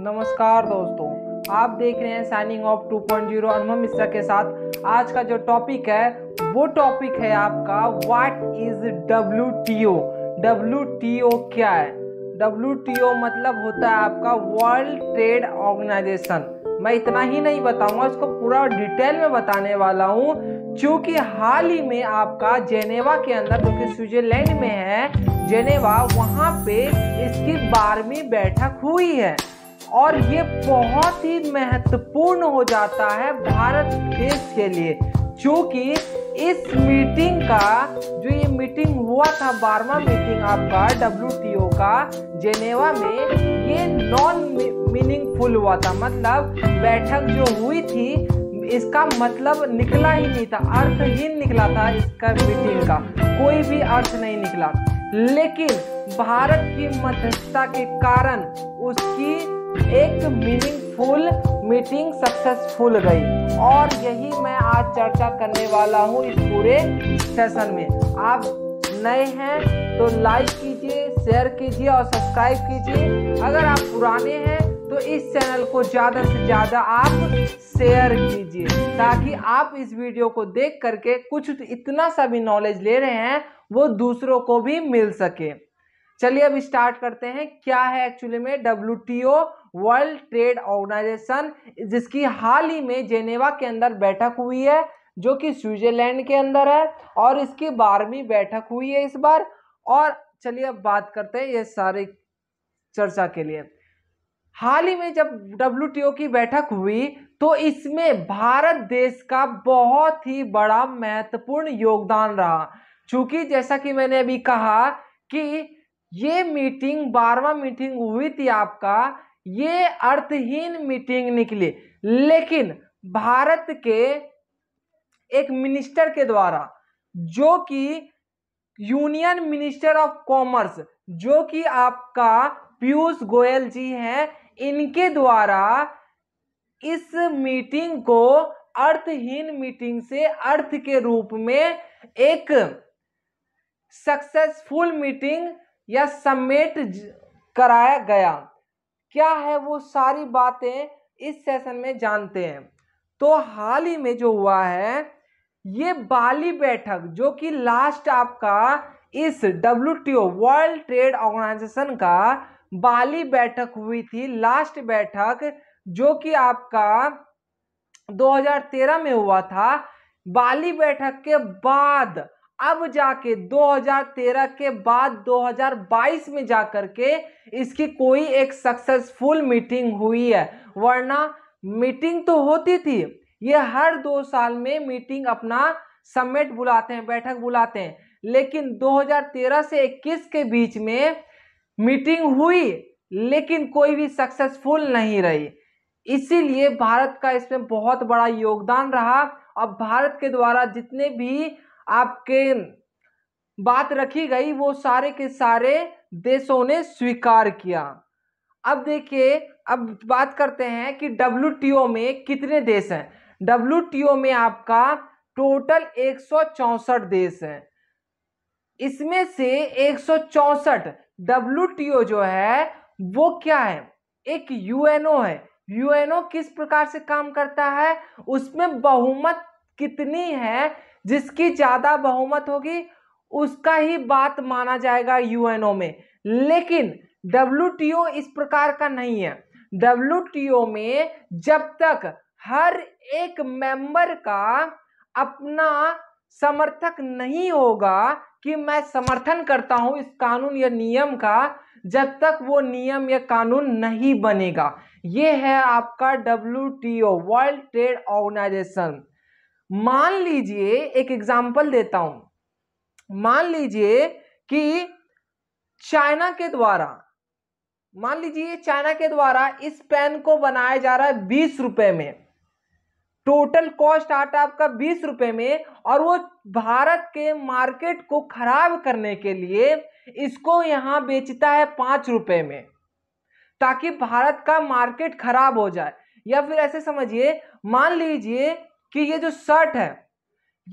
नमस्कार दोस्तों आप देख रहे हैं साइनिंग ऑफ 2.0 पॉइंट अनुभव मिश्रा के साथ आज का जो टॉपिक है वो टॉपिक है आपका what is W T O W T O क्या है डब्ल्यू टी ओ मतलब होता है आपका वर्ल्ड ट्रेड ऑर्गेनाइजेशन मैं इतना ही नहीं बताऊंगा इसको पूरा डिटेल में बताने वाला हूँ क्योंकि हाल ही में आपका जेनेवा के अंदर जो कि स्विट्जरलैंड में है जेनेवा वहाँ पे इसकी बारहवीं बैठक हुई है और ये बहुत ही महत्वपूर्ण हो जाता है भारत देश के लिए क्योंकि इस मीटिंग का जो ये मीटिंग हुआ था बारवा मीटिंग आपका डब्ल्यू का जेनेवा में ये नॉन मीनिंगफुल हुआ था मतलब बैठक जो हुई थी इसका मतलब निकला ही नहीं था अर्थहीन निकला था इसका मीटिंग का कोई भी अर्थ नहीं निकला लेकिन भारत की मध्यस्थता के कारण उसकी एक मीनिंगफुल मीटिंग सक्सेसफुल गई और यही मैं आज चर्चा करने वाला हूँ इस पूरे सेशन में आप नए हैं तो लाइक कीजिए शेयर कीजिए और सब्सक्राइब कीजिए अगर आप पुराने हैं तो इस चैनल को ज़्यादा से ज़्यादा आप शेयर कीजिए ताकि आप इस वीडियो को देख करके कुछ तो इतना सा भी नॉलेज ले रहे हैं वो दूसरों को भी मिल सके चलिए अब स्टार्ट करते हैं क्या है एक्चुअली में डब्ल्यू वर्ल्ड ट्रेड ऑर्गेनाइजेशन जिसकी हाल ही में जेनेवा के अंदर बैठक हुई है जो कि स्विट्जरलैंड के अंदर है और इसकी बारहवीं बैठक हुई है इस बार और चलिए अब बात करते हैं ये सारे चर्चा के लिए हाल ही में जब डब्ल्यू की बैठक हुई तो इसमें भारत देश का बहुत ही बड़ा महत्वपूर्ण योगदान रहा चूंकि जैसा कि मैंने अभी कहा कि ये मीटिंग बारवा मीटिंग हुई थी आपका ये अर्थहीन मीटिंग निकली लेकिन भारत के एक मिनिस्टर के द्वारा जो कि यूनियन मिनिस्टर ऑफ कॉमर्स जो कि आपका पीयूष गोयल जी हैं इनके द्वारा इस मीटिंग को अर्थहीन मीटिंग से अर्थ के रूप में एक सक्सेसफुल मीटिंग या समेट कराया गया क्या है वो सारी बातें इस सेशन में जानते हैं तो हाल ही में जो हुआ है ये बाली बैठक जो कि लास्ट आपका इस डब्ल्यू वर्ल्ड ट्रेड ऑर्गेनाइजेशन का बाली बैठक हुई थी लास्ट बैठक जो कि आपका 2013 में हुआ था बाली बैठक के बाद अब जाके 2013 के बाद 2022 में जा के इसकी कोई एक सक्सेसफुल मीटिंग हुई है वरना मीटिंग तो होती थी ये हर दो साल में मीटिंग अपना समेट बुलाते हैं बैठक बुलाते हैं लेकिन 2013 से 21 के बीच में मीटिंग हुई लेकिन कोई भी सक्सेसफुल नहीं रही इसीलिए भारत का इसमें बहुत बड़ा योगदान रहा अब भारत के द्वारा जितने भी आपके बात रखी गई वो सारे के सारे देशों ने स्वीकार किया अब देखिए अब बात करते हैं कि डब्ल्यू में कितने देश हैं डब्ल्यू में आपका टोटल एक देश हैं इसमें से एक डब्ल्यू जो है वो क्या है एक यूएनओ है यूएनओ किस प्रकार से काम करता है उसमें बहुमत कितनी है जिसकी ज़्यादा बहुमत होगी उसका ही बात माना जाएगा यूएनओ में लेकिन डब्ल्यू इस प्रकार का नहीं है डब्ल्यू में जब तक हर एक मेंबर का अपना समर्थक नहीं होगा कि मैं समर्थन करता हूं इस कानून या नियम का जब तक वो नियम या कानून नहीं बनेगा ये है आपका डब्ल्यू वर्ल्ड ट्रेड ऑर्गेनाइजेशन मान लीजिए एक एग्जाम्पल देता हूं मान लीजिए कि चाइना के द्वारा मान लीजिए चाइना के द्वारा इस पेन को बनाया जा रहा है बीस रुपए में टोटल कॉस्ट आता आपका बीस रुपए में और वो भारत के मार्केट को खराब करने के लिए इसको यहां बेचता है पांच रुपए में ताकि भारत का मार्केट खराब हो जाए या फिर ऐसे समझिए मान लीजिए कि ये जो शर्ट है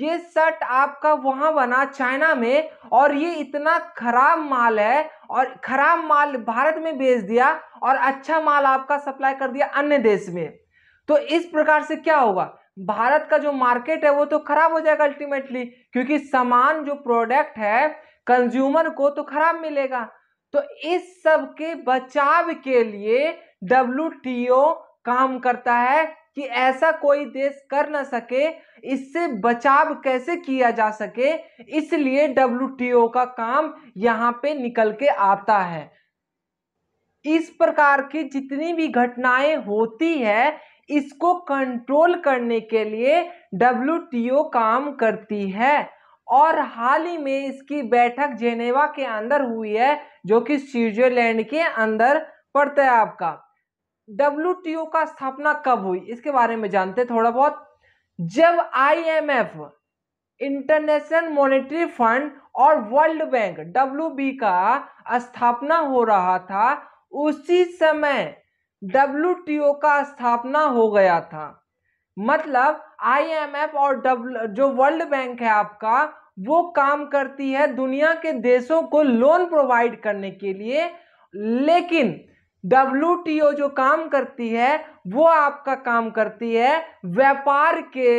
ये शर्ट आपका वहां बना चाइना में और ये इतना खराब माल है और खराब माल भारत में बेच दिया और अच्छा माल आपका सप्लाई कर दिया अन्य देश में तो इस प्रकार से क्या होगा भारत का जो मार्केट है वो तो खराब हो जाएगा अल्टीमेटली क्योंकि सामान जो प्रोडक्ट है कंज्यूमर को तो खराब मिलेगा तो इस सब के बचाव के लिए डब्ल्यू काम करता है कि ऐसा कोई देश कर ना सके इससे बचाव कैसे किया जा सके इसलिए डब्ल्यू का काम यहाँ पे निकल के आता है इस प्रकार की जितनी भी घटनाएं होती है इसको कंट्रोल करने के लिए डब्ल्यू काम करती है और हाल ही में इसकी बैठक जेनेवा के अंदर हुई है जो कि स्विट्जरलैंड के अंदर पड़ता है आपका डब्ल्यू का स्थापना कब हुई इसके बारे में जानते थोड़ा बहुत जब आईएमएफ इंटरनेशनल मॉनेटरी फंड और वर्ल्ड बैंक डब्ल्यू का स्थापना हो रहा था उसी समय डब्ल्यू का स्थापना हो गया था मतलब आईएमएफ और डब्ल्यू जो वर्ल्ड बैंक है आपका वो काम करती है दुनिया के देशों को लोन प्रोवाइड करने के लिए लेकिन डब्ल्यू जो काम करती है वो आपका काम करती है व्यापार के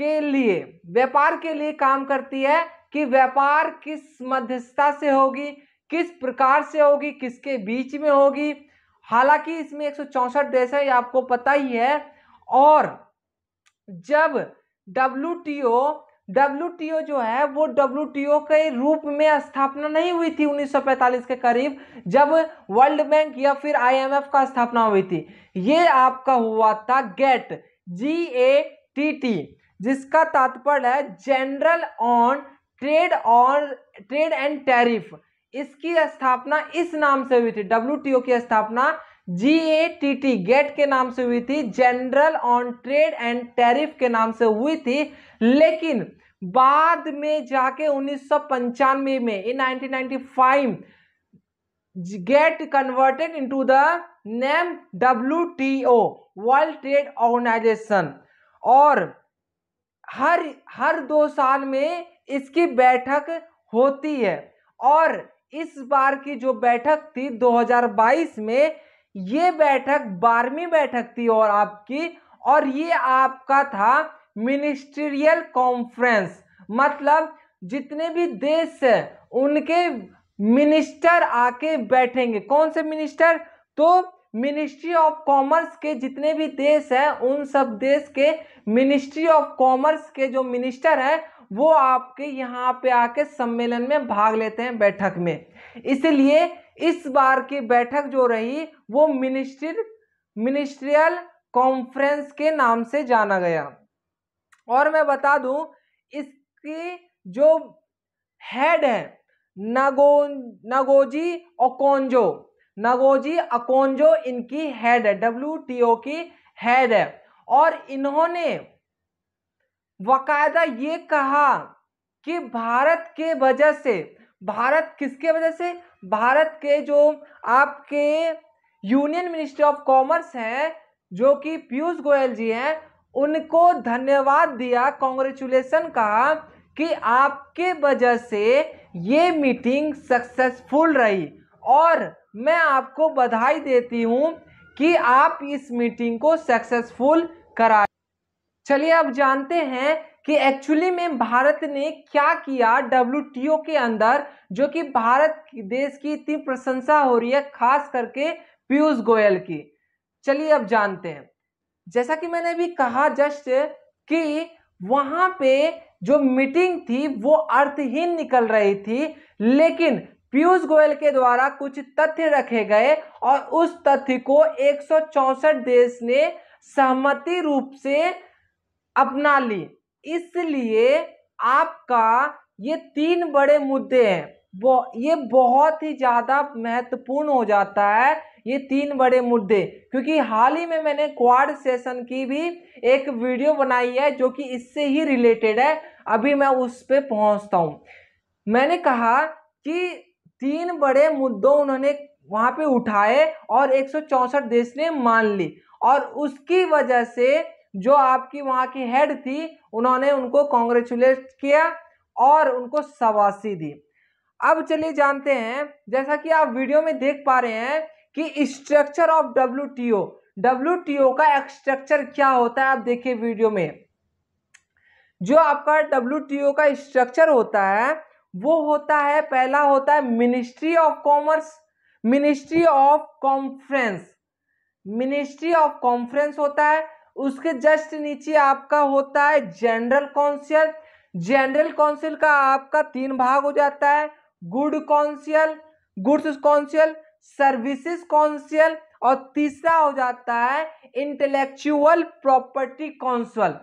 के लिए व्यापार के लिए काम करती है कि व्यापार किस मध्यस्थता से होगी किस प्रकार से होगी किसके बीच में होगी हालांकि इसमें एक देश है आपको पता ही है और जब डब्ल्यू डब्ल्यू जो है वो डब्ल्यू के रूप में स्थापना नहीं हुई थी 1945 के करीब जब वर्ल्ड बैंक या फिर आईएमएफ का स्थापना हुई थी ये आपका हुआ था GATT G A T T जिसका तात्पर्य है general on trade on trade and tariff इसकी स्थापना इस नाम से हुई थी डब्ल्यू की स्थापना G A T T GATT के नाम से हुई थी general on trade and tariff के नाम से हुई थी लेकिन बाद में जाके उन्नीस में in 1995 get converted into the name WTO world trade organisation और हर हर दो साल में इसकी बैठक होती है और इस बार की जो बैठक थी 2022 में ये बैठक बारहवीं बैठक थी और आपकी और ये आपका था मिनिस्ट्रियल कॉन्फ्रेंस मतलब जितने भी देश हैं उनके मिनिस्टर आके बैठेंगे कौन से मिनिस्टर तो मिनिस्ट्री ऑफ कॉमर्स के जितने भी देश हैं उन सब देश के मिनिस्ट्री ऑफ कॉमर्स के जो मिनिस्टर हैं वो आपके यहाँ पे आके सम्मेलन में भाग लेते हैं बैठक में इसलिए इस बार की बैठक जो रही वो मिनिस्ट्री मिनिस्ट्रियल कॉन्फ्रेंस के नाम से जाना गया और मैं बता दूं इसकी जो हेड है Ngo Ngozi Okonjo Ngozi Okonjo इनकी हेड है डब्ल्यू टी ओ की हेड है और इन्होंने बाकायदा ये कहा कि भारत के वजह से भारत किसके वजह से भारत के जो आपके यूनियन मिनिस्ट्री ऑफ कॉमर्स हैं जो कि पीयूष गोयल जी हैं उनको धन्यवाद दिया कॉन्ग्रेचुलेसन कहा कि आपके वजह से ये मीटिंग सक्सेसफुल रही और मैं आपको बधाई देती हूँ कि आप इस मीटिंग को सक्सेसफुल करा चलिए अब जानते हैं कि एक्चुअली में भारत ने क्या किया डब्ल्यू के अंदर जो कि भारत देश की इतनी प्रशंसा हो रही है खास करके पीयूष गोयल की चलिए अब जानते हैं जैसा कि मैंने अभी कहा जस्ट कि वहां पे जो मीटिंग थी वो अर्थहीन निकल रही थी लेकिन पीयूष गोयल के द्वारा कुछ तथ्य रखे गए और उस तथ्य को एक देश ने सहमति रूप से अपना ली इसलिए आपका ये तीन बड़े मुद्दे हैं वो ये बहुत ही ज़्यादा महत्वपूर्ण हो जाता है ये तीन बड़े मुद्दे क्योंकि हाल ही में मैंने क्वाड सेशन की भी एक वीडियो बनाई है जो कि इससे ही रिलेटेड है अभी मैं उस पर पहुंचता हूं मैंने कहा कि तीन बड़े मुद्दों उन्होंने वहाँ पे उठाए और एक देश ने मान ली और उसकी वजह से जो आपकी वहाँ की हेड थी उन्होंने उनको कॉन्ग्रेचुलेट किया और उनको सवासी दी अब चलिए जानते हैं जैसा कि आप वीडियो में देख पा रहे हैं कि structure of W T O W T O का स्ट्रक्चर क्या होता है आप देखिए वीडियो में जो आपका डब्ल्यू टी ओ का स्ट्रक्चर होता है वो होता है पहला होता है ministry of commerce ministry of conference ministry of conference होता है उसके जस्ट नीचे आपका होता है जनरल काउंसिल जनरल काउंसिल का आपका तीन भाग हो जाता है good council goods council services council और तीसरा हो जाता है इंटेलेक्चुअल प्रॉपर्टी काउंसिल